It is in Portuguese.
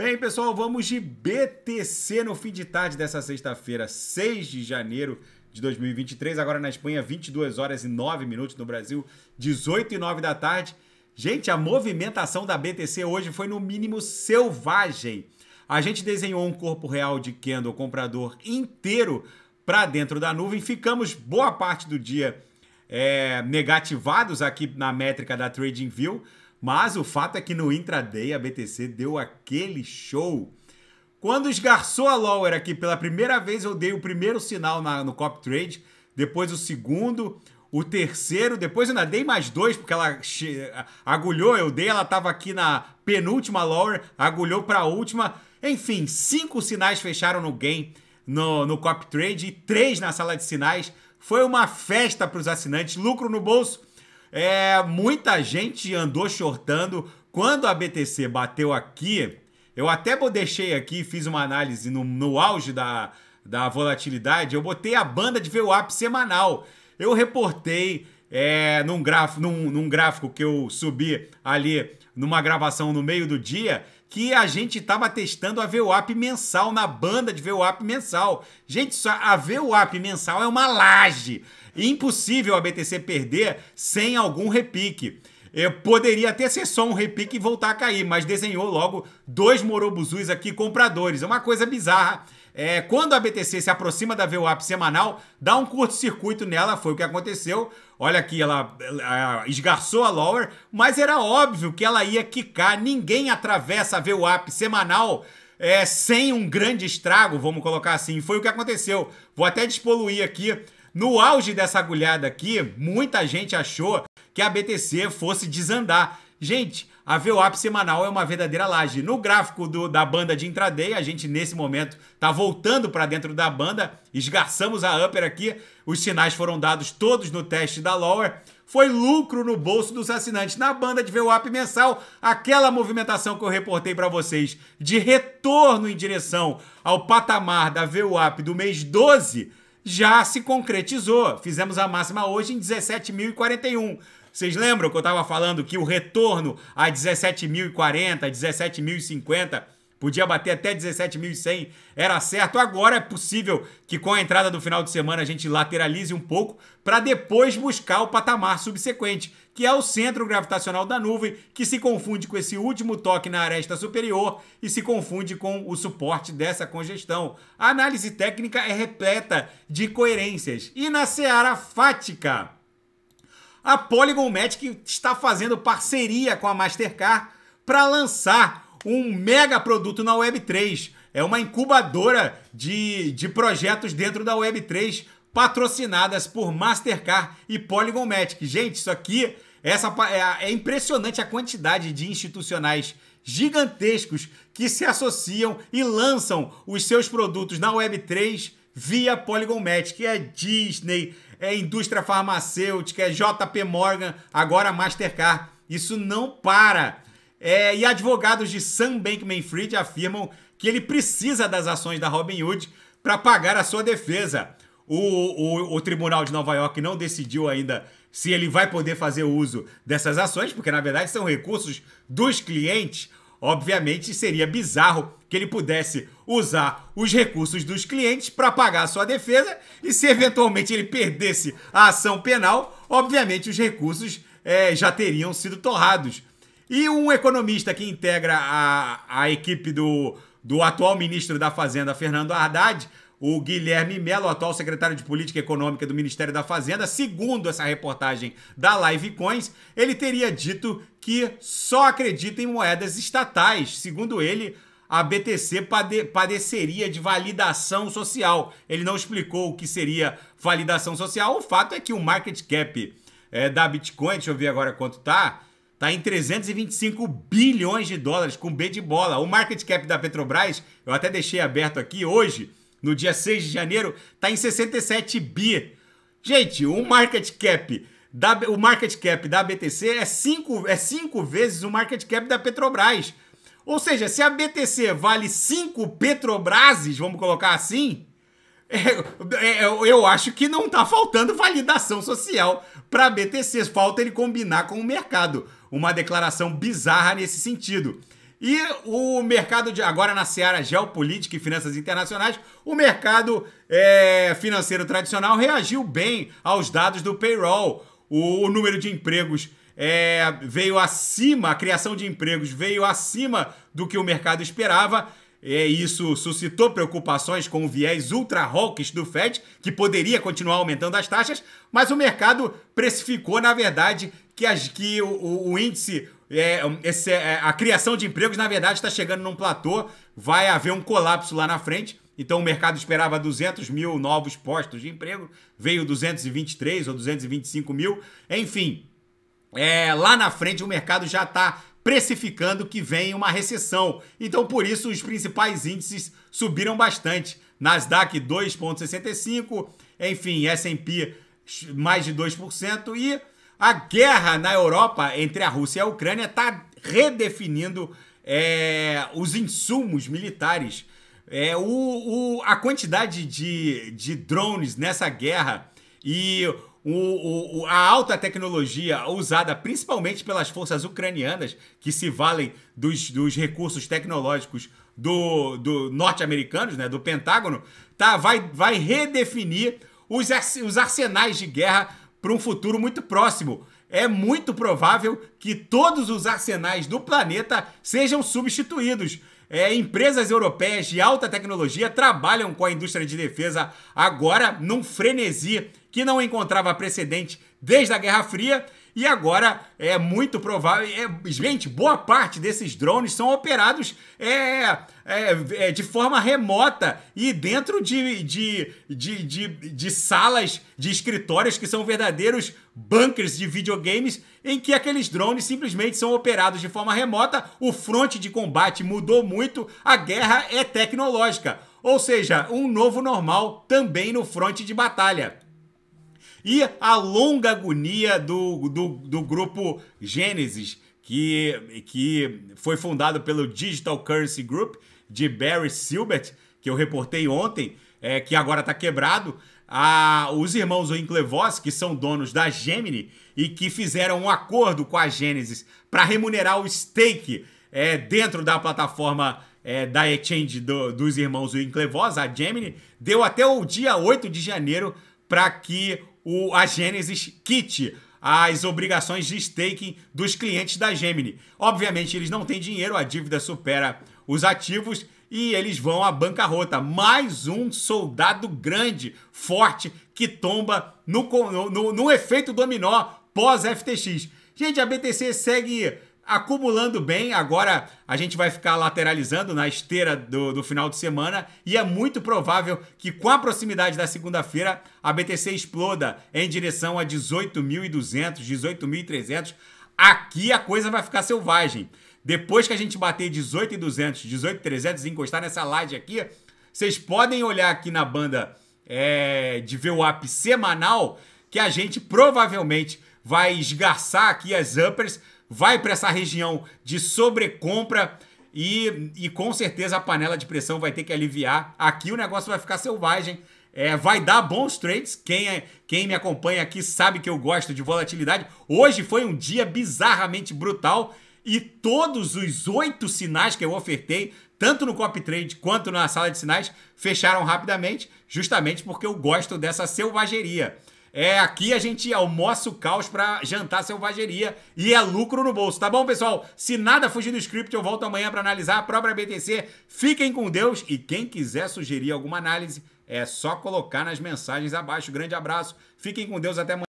Bem, pessoal, vamos de BTC no fim de tarde dessa sexta-feira, 6 de janeiro de 2023. Agora na Espanha, 22 horas e 9 minutos. No Brasil, 18 e 9 da tarde. Gente, a movimentação da BTC hoje foi no mínimo selvagem. A gente desenhou um corpo real de candle comprador inteiro para dentro da nuvem. Ficamos boa parte do dia é, negativados aqui na métrica da TradingView. Mas o fato é que no intraday a BTC deu aquele show. Quando esgarçou a Lower aqui pela primeira vez, eu dei o primeiro sinal na, no Cop Trade, depois o segundo, o terceiro, depois eu ainda dei mais dois, porque ela agulhou, eu dei, ela estava aqui na penúltima Lower, agulhou para a última. Enfim, cinco sinais fecharam no game no, no Cop Trade e três na sala de sinais. Foi uma festa para os assinantes, lucro no bolso é, muita gente andou shortando. Quando a BTC bateu aqui, eu até deixei aqui, fiz uma análise no, no auge da, da volatilidade, eu botei a banda de VWAP semanal. Eu reportei é, num, graf, num, num gráfico que eu subi ali numa gravação no meio do dia que a gente estava testando a VWAP mensal na banda de VWAP mensal. Gente, só a VWAP mensal é uma laje. Impossível a BTC perder sem algum repique. Eu poderia até ser só um repique e voltar a cair, mas desenhou logo dois Morobuzus aqui compradores. É uma coisa bizarra é, quando a BTC se aproxima da VWAP semanal, dá um curto-circuito nela, foi o que aconteceu. Olha aqui, ela, ela, esgarçou a Lower, mas era óbvio que ela ia quicar. Ninguém atravessa a VWAP semanal é, sem um grande estrago, vamos colocar assim. Foi o que aconteceu. Vou até despoluir aqui. No auge dessa agulhada aqui, muita gente achou que a BTC fosse desandar. Gente, a VWAP semanal é uma verdadeira laje. No gráfico do, da banda de intraday, a gente nesse momento está voltando para dentro da banda, esgarçamos a upper aqui, os sinais foram dados todos no teste da lower foi lucro no bolso dos assinantes. Na banda de VWAP mensal, aquela movimentação que eu reportei para vocês de retorno em direção ao patamar da VWAP do mês 12 já se concretizou. Fizemos a máxima hoje em 17.041. Vocês lembram que eu estava falando que o retorno a 17.040, 17.050 podia bater até 17.100, era certo. Agora é possível que com a entrada do final de semana a gente lateralize um pouco para depois buscar o patamar subsequente, que é o centro gravitacional da nuvem, que se confunde com esse último toque na aresta superior e se confunde com o suporte dessa congestão. A análise técnica é repleta de coerências. E na seara fática, a Polygon Magic está fazendo parceria com a Mastercard para lançar um mega produto na Web3. É uma incubadora de, de projetos dentro da Web3 patrocinadas por Mastercard e Polygon Magic. Gente, isso aqui essa, é, é impressionante a quantidade de institucionais gigantescos que se associam e lançam os seus produtos na Web3 via Polygon Magic. É Disney, é indústria farmacêutica, é JP Morgan, agora Mastercard. Isso não para. É, e advogados de Sam Bankman-Fried afirmam que ele precisa das ações da Robinhood para pagar a sua defesa. O, o, o, Tribunal de Nova York não decidiu ainda se ele vai poder fazer uso dessas ações, porque na verdade são recursos dos clientes Obviamente seria bizarro que ele pudesse usar os recursos dos clientes para pagar a sua defesa e se eventualmente ele perdesse a ação penal, obviamente os recursos é, já teriam sido torrados. E um economista que integra a, a equipe do, do atual ministro da Fazenda, Fernando Haddad, o Guilherme Melo, atual secretário de Política Econômica do Ministério da Fazenda, segundo essa reportagem da Live Coins, ele teria dito que só acredita em moedas estatais. Segundo ele, a BTC pade padeceria de validação social. Ele não explicou o que seria validação social. O fato é que o market cap é, da Bitcoin, deixa eu ver agora quanto tá, tá em 325 bilhões de dólares com B de bola. O market cap da Petrobras, eu até deixei aberto aqui hoje, no dia 6 de janeiro, está em 67 bi. Gente, o market cap da, o market cap da BTC é 5 é cinco vezes o market cap da Petrobras. Ou seja, se a BTC vale 5 Petrobrases, vamos colocar assim, é, é, é eu acho que não está faltando validação social para a BTC. Falta ele combinar com o mercado. Uma declaração bizarra nesse sentido. E o mercado de agora na seara geopolítica e finanças internacionais, o mercado é, financeiro tradicional reagiu bem aos dados do payroll. O, o número de empregos é, veio acima, a criação de empregos veio acima do que o mercado esperava. É, isso suscitou preocupações com o viés ultra hawkish do Fed, que poderia continuar aumentando as taxas, mas o mercado precificou, na verdade, que, as, que o, o índice é, esse, é, a criação de empregos, na verdade, está chegando num platô. Vai haver um colapso lá na frente. Então, o mercado esperava 200 mil novos postos de emprego. Veio 223 ou 225 mil. Enfim, é, lá na frente o mercado já está precificando que vem uma recessão. Então, por isso, os principais índices subiram bastante. Nasdaq 2,65%, enfim, S&P mais de 2% e a guerra na Europa entre a Rússia e a Ucrânia está redefinindo é, os insumos militares. É, o, o, a quantidade de, de drones nessa guerra e o, o, a alta tecnologia usada principalmente pelas forças ucranianas, que se valem dos, dos recursos tecnológicos do, do norte-americanos, né, do Pentágono, tá, vai, vai redefinir os, os arsenais de guerra para um futuro muito próximo. É muito provável que todos os arsenais do planeta sejam substituídos. É, empresas europeias de alta tecnologia trabalham com a indústria de defesa agora num frenesi que não encontrava precedente desde a Guerra Fria e agora é muito provável. É, gente, boa parte desses drones são operados é, é, é, de forma remota e dentro de, de, de, de, de salas de escritórios que são verdadeiros bunkers de videogames em que aqueles drones simplesmente são operados de forma remota. O fronte de combate mudou muito, a guerra é tecnológica. Ou seja, um novo normal também no fronte de batalha. E a longa agonia do, do, do grupo Gênesis, que, que foi fundado pelo Digital Currency Group de Barry Silbert, que eu reportei ontem, é, que agora está quebrado. A, os irmãos Winklevoss, que são donos da Gemini e que fizeram um acordo com a Gênesis para remunerar o stake é, dentro da plataforma é, da exchange do, dos irmãos Winklevoss, a Gemini, deu até o dia 8 de janeiro para que o, a Genesis Kit, as obrigações de staking dos clientes da Gemini. Obviamente, eles não têm dinheiro, a dívida supera os ativos e eles vão à bancarrota. Mais um soldado grande, forte, que tomba no, no, no efeito dominó pós-FTX. Gente, a BTC segue acumulando bem. Agora a gente vai ficar lateralizando na esteira do, do, final de semana e é muito provável que com a proximidade da segunda-feira a BTC exploda em direção a 18.200, 18.300. Aqui a coisa vai ficar selvagem. Depois que a gente bater 18.200, 18.300 e encostar nessa laje aqui, vocês podem olhar aqui na banda é, de VWAP semanal que a gente provavelmente vai esgarçar aqui as uppers vai para essa região de sobrecompra e, e com certeza a panela de pressão vai ter que aliviar. Aqui o negócio vai ficar selvagem. É, vai dar bons trades. Quem, é, quem me acompanha aqui sabe que eu gosto de volatilidade. Hoje foi um dia bizarramente brutal e todos os oito sinais que eu ofertei, tanto no copy trade quanto na sala de sinais, fecharam rapidamente, justamente porque eu gosto dessa selvageria. É, aqui a gente almoça o caos pra jantar selvageria e é lucro no bolso, tá bom, pessoal? Se nada fugir do script, eu volto amanhã para analisar a própria BTC. Fiquem com Deus e quem quiser sugerir alguma análise, é só colocar nas mensagens abaixo. Grande abraço, fiquem com Deus, até amanhã.